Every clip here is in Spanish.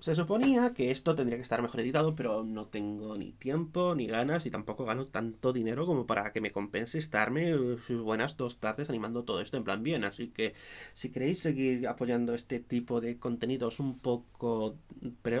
Se suponía que esto tendría que estar mejor editado, pero no tengo ni tiempo ni ganas y tampoco gano tanto dinero como para que me compense estarme eh, sus buenas dos tardes animando todo esto en plan bien. Así que si queréis seguir apoyando este tipo de contenidos un poco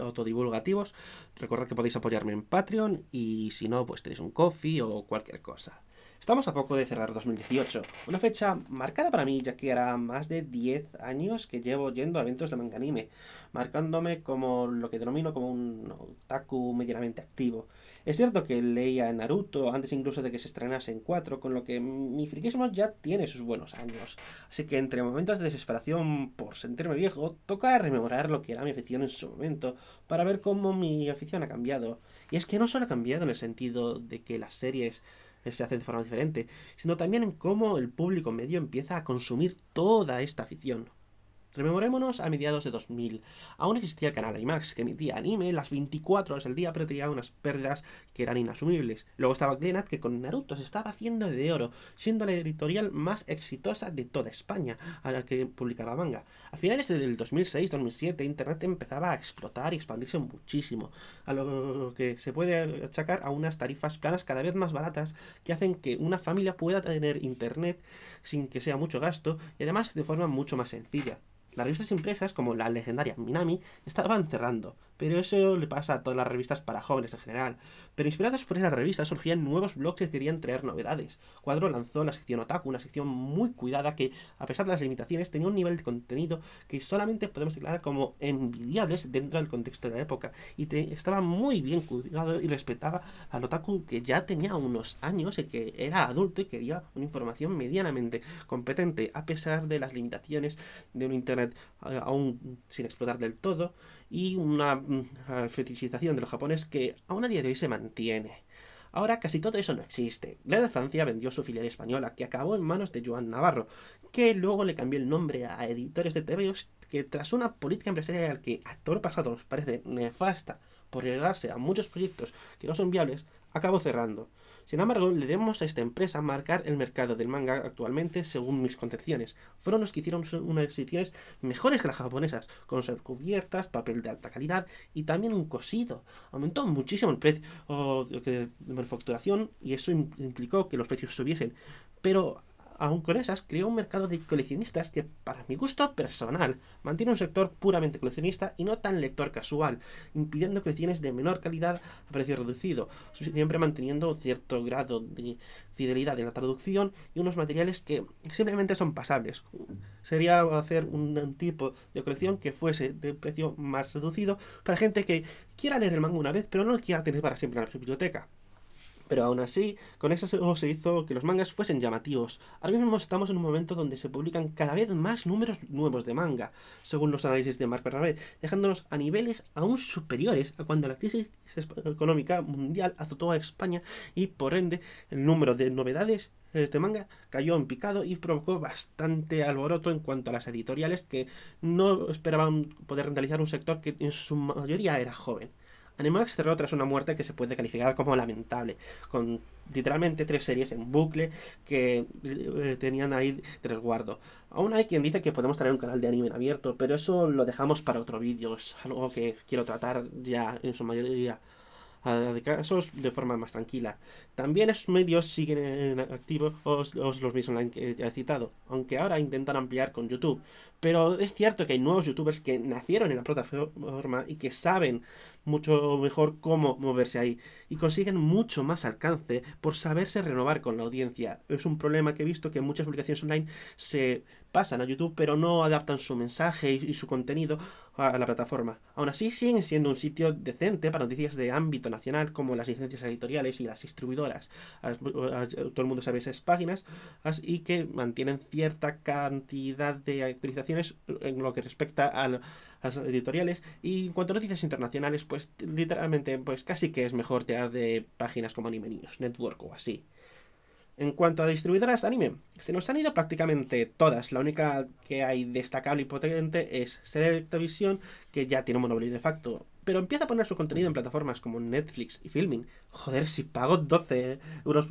autodivulgativos, recuerda que podéis apoyarme en Patreon y si no, pues tenéis un coffee o cualquier cosa. Estamos a poco de cerrar 2018, una fecha marcada para mí ya que hará más de 10 años que llevo yendo a eventos de manga anime, marcándome como lo que denomino como un otaku medianamente activo. Es cierto que leía Naruto antes incluso de que se estrenase en 4, con lo que mi friquismo ya tiene sus buenos años. Así que entre momentos de desesperación por sentirme viejo, toca rememorar lo que era mi afición en su momento, para ver cómo mi afición ha cambiado. Y es que no solo ha cambiado en el sentido de que las series se hace de forma diferente, sino también en cómo el público medio empieza a consumir toda esta afición. Rememorémonos a mediados de 2000. Aún existía el canal IMAX, que emitía anime las 24 horas del día, pero tenía unas pérdidas que eran inasumibles. Luego estaba Glenad que con Naruto se estaba haciendo de oro, siendo la editorial más exitosa de toda España, a la que publicaba manga. A finales del 2006-2007, Internet empezaba a explotar y expandirse muchísimo, a lo que se puede achacar a unas tarifas planas cada vez más baratas que hacen que una familia pueda tener Internet sin que sea mucho gasto y además de forma mucho más sencilla. Las revistas impresas como la legendaria Minami estaban cerrando, pero eso le pasa a todas las revistas para jóvenes en general. Pero inspirados por esas revistas surgían nuevos blogs que querían traer novedades. Cuadro lanzó la sección Otaku, una sección muy cuidada que, a pesar de las limitaciones, tenía un nivel de contenido que solamente podemos declarar como envidiables dentro del contexto de la época y estaba muy bien cuidado y respetaba al otaku que ya tenía unos años y que era adulto y quería una información medianamente competente, a pesar de las limitaciones de un internet eh, aún sin explotar del todo y una mm, ah, fetichización de los japoneses que aún a día de hoy se mantiene. Ahora casi todo eso no existe. La de Francia vendió su filial española, que acabó en manos de Joan Navarro, que luego le cambió el nombre a editores de TVOs que tras una política empresarial que a todo pasado nos parece nefasta, por llegarse a muchos proyectos que no son viables, acabó cerrando. Sin embargo, le demos a esta empresa marcar el mercado del manga actualmente según mis concepciones. Fueron los que hicieron unas ediciones mejores que las japonesas, con cubiertas, papel de alta calidad y también un cosido. Aumentó muchísimo el precio de manufacturación y eso implicó que los precios subiesen. Pero aún con esas, creó un mercado de coleccionistas que, para mi gusto personal, mantiene un sector puramente coleccionista y no tan lector casual, impidiendo colecciones de menor calidad a precio reducido, siempre manteniendo cierto grado de fidelidad en la traducción y unos materiales que simplemente son pasables. Sería hacer un tipo de colección que fuese de precio más reducido para gente que quiera leer el manga una vez, pero no lo quiera tener para siempre en la biblioteca. Pero aún así, con eso se hizo que los mangas fuesen llamativos. Ahora mismo estamos en un momento donde se publican cada vez más números nuevos de manga, según los análisis de Mark Bernabé, dejándonos a niveles aún superiores a cuando la crisis económica mundial azotó a España y, por ende, el número de novedades eh, de manga cayó en picado y provocó bastante alboroto en cuanto a las editoriales que no esperaban poder rentabilizar un sector que en su mayoría era joven. Animax cerró tras una muerte que se puede calificar como lamentable, con literalmente tres series en bucle que eh, tenían ahí resguardo. Aún hay quien dice que podemos traer un canal de anime abierto, pero eso lo dejamos para otro vídeo, es algo que quiero tratar ya en su mayoría de casos de forma más tranquila. También esos medios siguen en activo os, los mismos online que he citado, aunque ahora intentan ampliar con YouTube. Pero es cierto que hay nuevos youtubers que nacieron en la plataforma y que saben mucho mejor cómo moverse ahí y consiguen mucho más alcance por saberse renovar con la audiencia. Es un problema que he visto que muchas publicaciones online se pasan a YouTube pero no adaptan su mensaje y, su contenido a, la plataforma. Aún así siguen siendo un sitio decente para noticias de ámbito nacional como las licencias editoriales y las distribuidoras. todo el mundo sabe esas páginas y que mantienen cierta cantidad de actualizaciones en lo que respecta al las editoriales. Y en cuanto a noticias internacionales, pues literalmente, pues casi que es mejor tirar de páginas como Anime News, Network o así. En cuanto a distribuidoras anime, se nos han ido prácticamente todas. La única que hay destacable y potente es Selecta Visión, que ya tiene un monopolio de facto pero empieza a poner su contenido en plataformas como Netflix y Filming. Joder, si pago 12 euros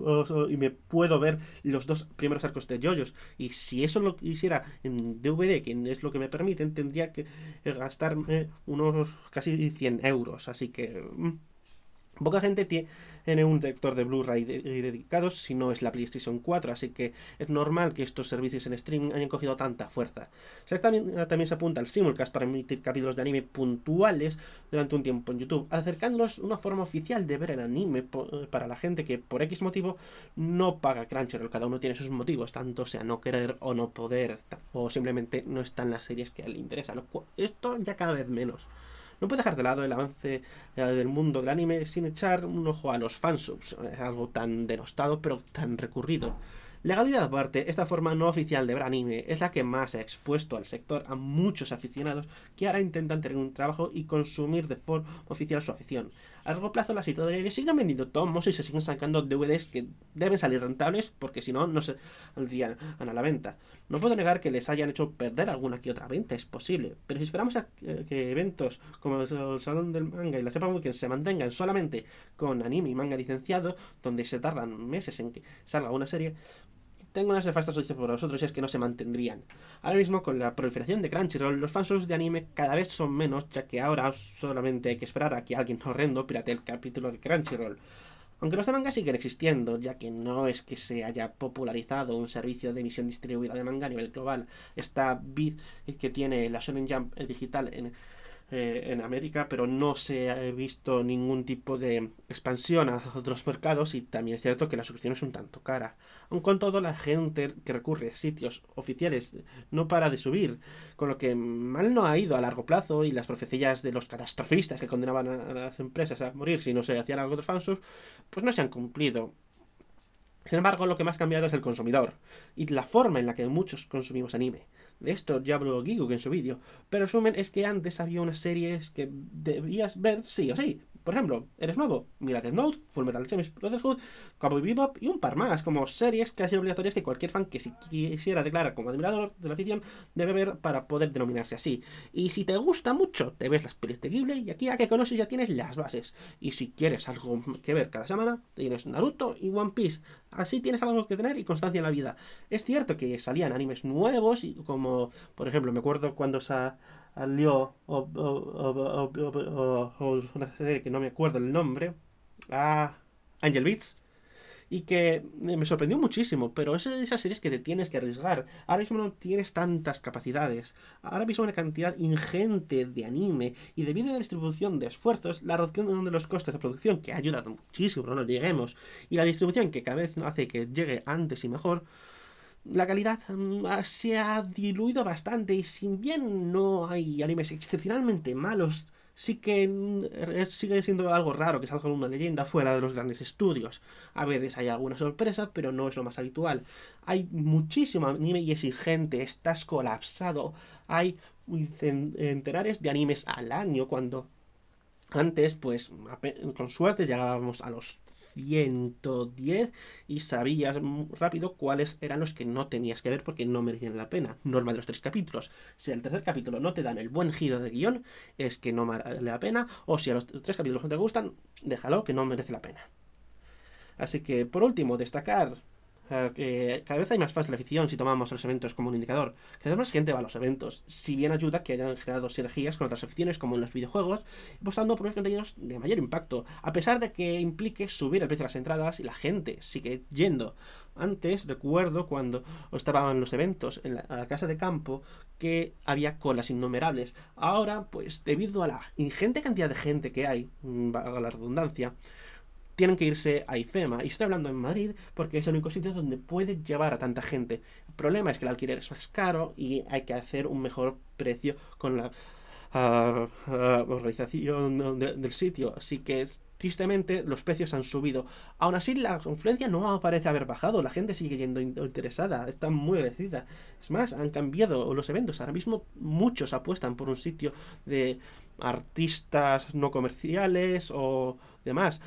y me puedo ver los dos primeros arcos de JoJo's, y si eso lo hiciera en DVD, que es lo que me permiten, tendría que gastarme unos casi 100 euros. Así que... Mm. Poca gente tiene un director de Blu-ray dedicado si no es la PlayStation 4, así que es normal que estos servicios en streaming hayan cogido tanta fuerza. Ah, también, se apunta al simulcast para emitir capítulos de anime puntuales durante un tiempo en YouTube, acercándonos una forma oficial de ver el anime eh, para la gente que por X motivo no paga Crunchyroll. Cada uno tiene sus motivos, tanto sea no querer o no poder, o simplemente no están las series que le interesan. Esto ya cada vez menos. No puede dejar de lado el avance eh, del mundo del anime sin echar un ojo a los fansubs, algo tan denostado pero tan recurrido. Legalidad aparte, esta forma no oficial de ver anime es la que más ha expuesto al sector a muchos aficionados que ahora intentan tener un trabajo y consumir de forma oficial su afición. A largo plazo las que siguen vendiendo tomos y se siguen sacando DVDs que deben salir rentables porque si no, no se saldrían a la venta. No puedo negar que les hayan hecho perder alguna que otra venta, es posible, pero si esperamos a que eh, eventos como el Salón del Manga y la Sepa que se mantengan solamente con anime y manga licenciado, donde se tardan meses en que salga una serie, tengo unas nefastas noticias para vosotros y es que no se mantendrían. Ahora mismo, con la proliferación de Crunchyroll, los fansos de anime cada vez son menos, ya que ahora solamente hay que esperar a que alguien horrendo pirate el capítulo de Crunchyroll. Aunque los de manga siguen existiendo, ya que no es que se haya popularizado un servicio de emisión distribuida de manga a nivel global. Esta bit que tiene la Shonen Jump digital en, eh, en América, pero no se ha visto ningún tipo de expansión a otros mercados y también es cierto que la suscripción es un tanto cara. Aun con todo, la gente que recurre a sitios oficiales no para de subir, con lo que mal no ha ido a largo plazo y las profecías de los catastrofistas que condenaban a las empresas a morir si no se hacían algo de fansur, pues no se han cumplido. Sin embargo, lo que más ha cambiado es el consumidor y la forma en la que muchos consumimos anime. De esto ya habló Gigo en su vídeo. Pero el resumen es que antes había unas series que debías ver sí o sí. Por ejemplo, eres nuevo, mira Dead Note, Full Metal Alchemist Brotherhood, Cowboy Bebop y un par más, como series casi obligatorias que cualquier fan que si quisiera declarar como admirador de la afición debe ver para poder denominarse así. Y si te gusta mucho, te ves las pelis de Ghibli y aquí a que conoces ya tienes las bases. Y si quieres algo que ver cada semana, tienes Naruto y One Piece. Así tienes algo que tener y constancia en la vida. Es cierto que salían animes nuevos y como por ejemplo, me acuerdo cuando salió una serie que no me acuerdo el nombre, a Angel Beats, y que me sorprendió muchísimo, pero es de esas series que te tienes que arriesgar. Ahora mismo no tienes tantas capacidades. Ahora mismo una cantidad ingente de anime y debido a la distribución de esfuerzos, la reducción de los costes de producción, que ha ayudado muchísimo, no nos lleguemos, y la distribución que cada vez hace que llegue antes y mejor, la calidad mm, se ha diluido bastante y sin bien no hay animes excepcionalmente malos, sí que mm, eh, sigue siendo algo raro que salga una leyenda fuera de los grandes estudios. A veces hay alguna sorpresa, pero no es lo más habitual. Hay muchísimo anime y exigente, estás colapsado. Hay centenares de animes al año cuando antes, pues con suerte llegábamos a los 110 y sabías rápido cuáles eran los que no tenías que ver porque no merecían la pena. Norma de los tres capítulos. Si al tercer capítulo no te dan el buen giro de guión, es que no vale la pena. O si a los tres capítulos no te gustan, déjalo que no merece la pena. Así que por último, destacar cada vez hay más fácil de la afición si tomamos los eventos como un indicador. Cada vez más gente va a los eventos, si bien ayuda que hayan generado sinergias con otras aficiones como en los videojuegos, apostando por unos contenidos de mayor impacto, a pesar de que implique subir el precio de las entradas y la gente sigue yendo. Antes recuerdo cuando estaban los eventos en la, casa de campo que había colas innumerables. Ahora, pues debido a la ingente cantidad de gente que hay, mm, valga la redundancia, tienen que irse a IFEMA. Y estoy hablando en Madrid porque es el único sitio donde puede llevar a tanta gente. El problema es que el alquiler es más caro y hay que hacer un mejor precio con la ah, ah, organización del sitio. Así que tristemente los precios han subido. Aún así la influencia no parece haber bajado, la gente sigue yendo interesada, está muy agradecida. Es más, han cambiado los eventos. Ahora mismo muchos apuestan por un sitio de artistas no comerciales o demás,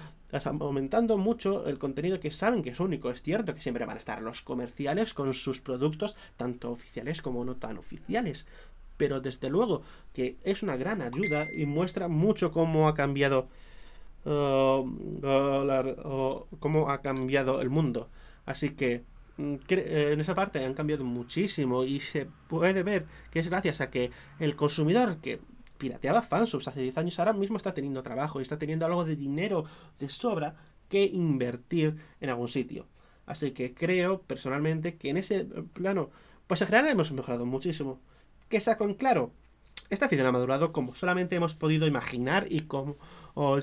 aumentando mucho el contenido que saben que es único. Es cierto que siempre van a estar los comerciales con sus productos, tanto oficiales como no tan oficiales. Pero desde luego que es una gran ayuda y muestra mucho cómo ha cambiado. Uh, uh, cómo ha cambiado el mundo. Así que mm, eh, en esa parte han cambiado muchísimo y se puede ver que es gracias a que el consumidor que pirateaba fansubs hace 10 años, ahora mismo está teniendo trabajo y está teniendo algo de dinero de sobra que invertir en algún sitio. Así que creo personalmente que en ese plano, pues en general hemos mejorado muchísimo. ¿Qué saco en claro? Esta afición ha madurado como solamente hemos podido imaginar y como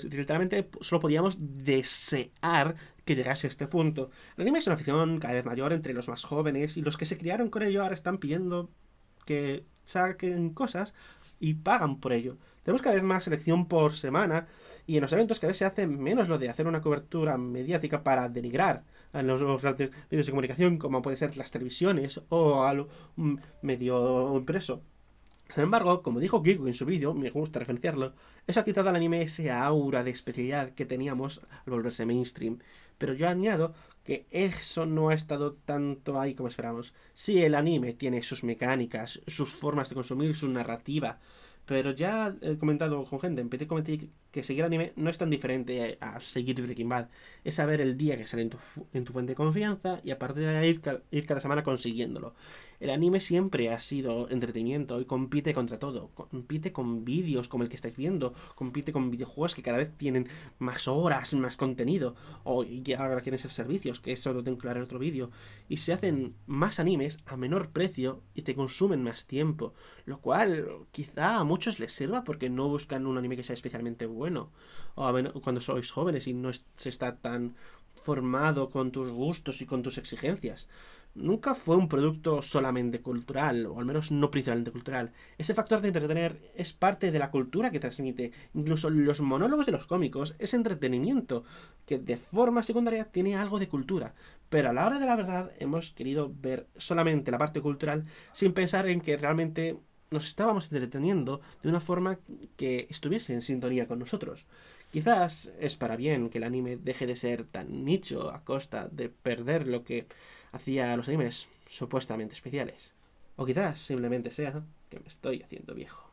literalmente solo podíamos desear que llegase a este punto. El anime es una afición cada vez mayor entre los más jóvenes y los que se criaron con ello ahora están pidiendo que saquen cosas y pagan por ello. Tenemos cada vez más selección por semana y en los eventos cada vez se hace menos lo de hacer una cobertura mediática para denigrar a los grandes medios de comunicación como pueden ser las televisiones o algo mm, medio impreso. Sin embargo, como dijo Gigo en su vídeo, me gusta referenciarlo, eso ha quitado al anime ese aura de especialidad que teníamos al volverse mainstream. Pero yo añado que eso no ha estado tanto ahí como esperamos. Sí, el anime tiene sus mecánicas, sus formas de consumir, su narrativa, pero ya he comentado con gente, empecé a que seguir anime no es tan diferente a seguir Breaking Bad. Es saber el día que sale en tu, fuente de confianza y aparte de ir, cada semana consiguiéndolo. El anime siempre ha sido entretenimiento y compite contra todo. Compite con vídeos como el que estáis viendo, compite con videojuegos que cada vez tienen más horas, más contenido, o ahora quieren ser servicios, que eso lo tengo claro en otro vídeo. Y se hacen más animes a menor precio y te consumen más tiempo, lo cual quizá a muchos les sirva porque no buscan un anime que sea especialmente bueno bueno. O cuando sois jóvenes y no se está tan formado con tus gustos y con tus exigencias. Nunca fue un producto solamente cultural, o al menos no principalmente cultural. Ese factor de entretener es parte de la cultura que transmite. Incluso los monólogos de los cómicos es entretenimiento, que de forma secundaria tiene algo de cultura. Pero a la hora de la verdad hemos querido ver solamente la parte cultural sin pensar en que realmente nos estábamos entreteniendo de una forma que estuviese en sintonía con nosotros. Quizás es para bien que el anime deje de ser tan nicho a costa de perder lo que hacía a los animes supuestamente especiales. O quizás simplemente sea que me estoy haciendo viejo.